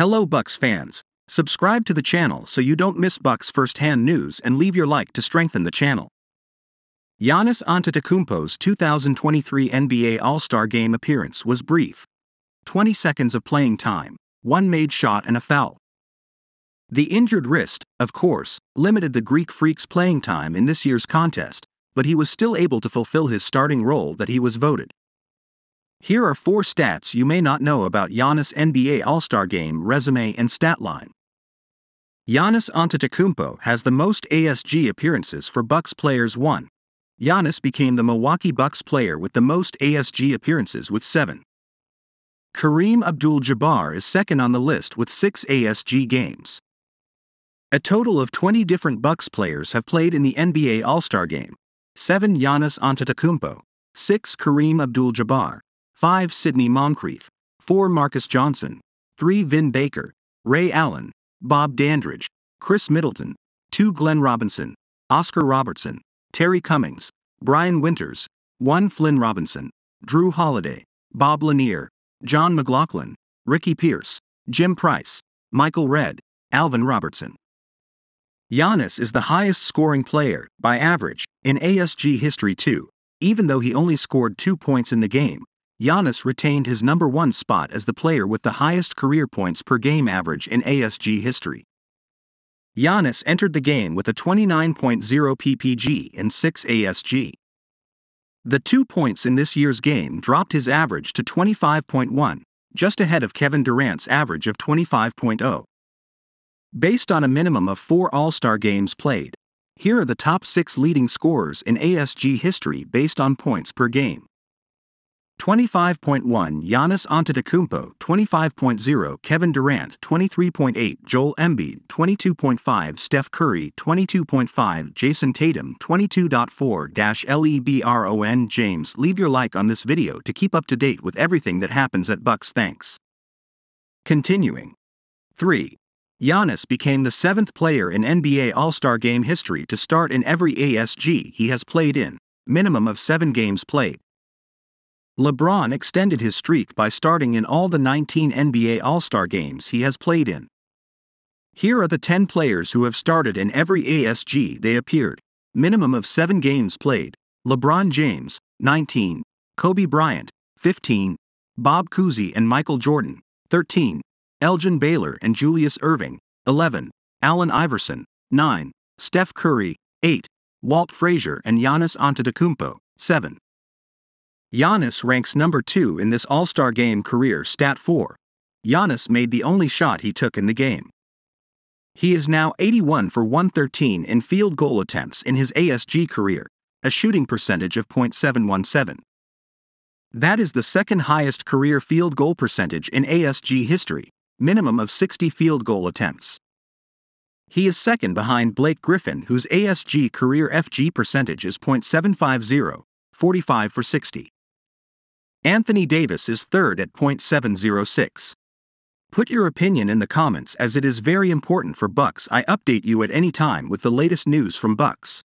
Hello Bucks fans. Subscribe to the channel so you don't miss Bucks first-hand news and leave your like to strengthen the channel. Giannis Antetokounmpo's 2023 NBA All-Star Game appearance was brief. 20 seconds of playing time, one made shot and a foul. The injured wrist, of course, limited the Greek Freak's playing time in this year's contest, but he was still able to fulfill his starting role that he was voted. Here are four stats you may not know about Giannis NBA All-Star Game resume and stat line. Giannis Antetokounmpo has the most ASG appearances for Bucks players 1. Giannis became the Milwaukee Bucks player with the most ASG appearances with 7. Kareem Abdul-Jabbar is second on the list with 6 ASG games. A total of 20 different Bucks players have played in the NBA All-Star Game. 7 Giannis Antetokounmpo, 6 Kareem Abdul-Jabbar, 5. Sidney Moncrief, 4. Marcus Johnson, 3. Vin Baker, Ray Allen, Bob Dandridge, Chris Middleton, 2. Glenn Robinson, Oscar Robertson, Terry Cummings, Brian Winters, 1. Flynn Robinson, Drew Holiday, Bob Lanier, John McLaughlin, Ricky Pierce, Jim Price, Michael Red, Alvin Robertson. Giannis is the highest scoring player, by average, in ASG history too, even though he only scored two points in the game, Giannis retained his number one spot as the player with the highest career points per game average in ASG history. Giannis entered the game with a 29.0 PPG and 6 ASG. The two points in this year's game dropped his average to 25.1, just ahead of Kevin Durant's average of 25.0. Based on a minimum of four All Star games played, here are the top six leading scorers in ASG history based on points per game. 25.1 Giannis Antetokounmpo, 25.0 Kevin Durant, 23.8 Joel Embiid, 22.5 Steph Curry, 22.5 Jason Tatum, 22.4-LEBRON James leave your like on this video to keep up to date with everything that happens at Bucks thanks. Continuing. 3. Giannis became the seventh player in NBA All-Star game history to start in every ASG he has played in, minimum of 7 games played. LeBron extended his streak by starting in all the 19 NBA All Star games he has played in. Here are the 10 players who have started in every ASG they appeared. Minimum of 7 games played LeBron James, 19, Kobe Bryant, 15, Bob Cousy and Michael Jordan, 13, Elgin Baylor and Julius Irving, 11, Allen Iverson, 9, Steph Curry, 8, Walt Frazier and Giannis Antetokounmpo, 7. Giannis ranks number 2 in this All Star game career stat 4. Giannis made the only shot he took in the game. He is now 81 for 113 in field goal attempts in his ASG career, a shooting percentage of .717. That is the second highest career field goal percentage in ASG history, minimum of 60 field goal attempts. He is second behind Blake Griffin, whose ASG career FG percentage is .750, 45 for 60. Anthony Davis is third at 0.706. Put your opinion in the comments as it is very important for Bucks. I update you at any time with the latest news from Bucks.